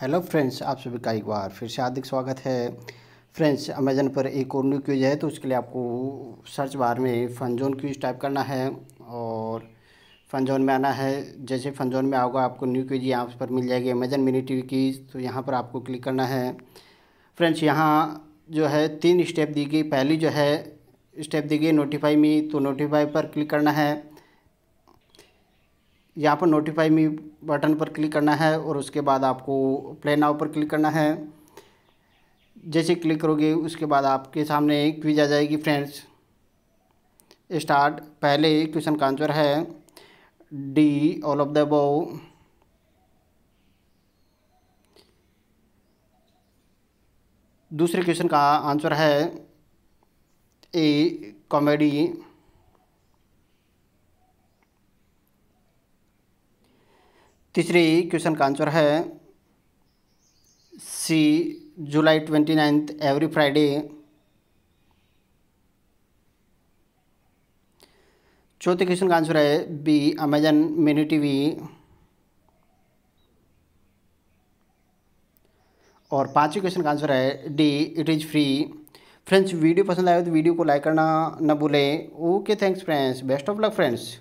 hello friends आप सभी का एक बार फिर से हार्दिक स्वागत है फ्रेंड्स अमेजन पर एक और न्यू क्यूज है तो उसके लिए आपको सर्च बार में फनजोन क्यूज टाइप करना है और फनजोन में आना है जैसे फनजोन में आओगे आपको न्यू क्यूज यहाँ पर मिल जाएगी अमेजन मिनी टी की तो यहाँ पर आपको क्लिक करना है फ्रेंड्स यहाँ जो है तीन स्टेप दी गई पहली जो है स्टेप दी गई नोटिफाई में तो नोटिफाई पर क्लिक करना है यहाँ पर नोटिफाई मी बटन पर क्लिक करना है और उसके बाद आपको प्ले नाउ पर क्लिक करना है जैसे क्लिक करोगे उसके बाद आपके सामने क्विज आ जाएगी फ्रेंड्स स्टार्ट पहले क्वेश्चन का आंसर है D all of the bow दूसरे क्वेश्चन का आंसर है ए कॉमेडी तीसरे क्वेश्चन का आंसर है C July twenty ninth every Friday चौथे क्वेश्चन का आंसर है बी अमेजन मिनी टीवी और पांचवें क्वेश्चन का आंसर है D it is free friends video पसंद आए तो वीडियो को लाइक करना ना भूलें okay thanks friends best of luck friends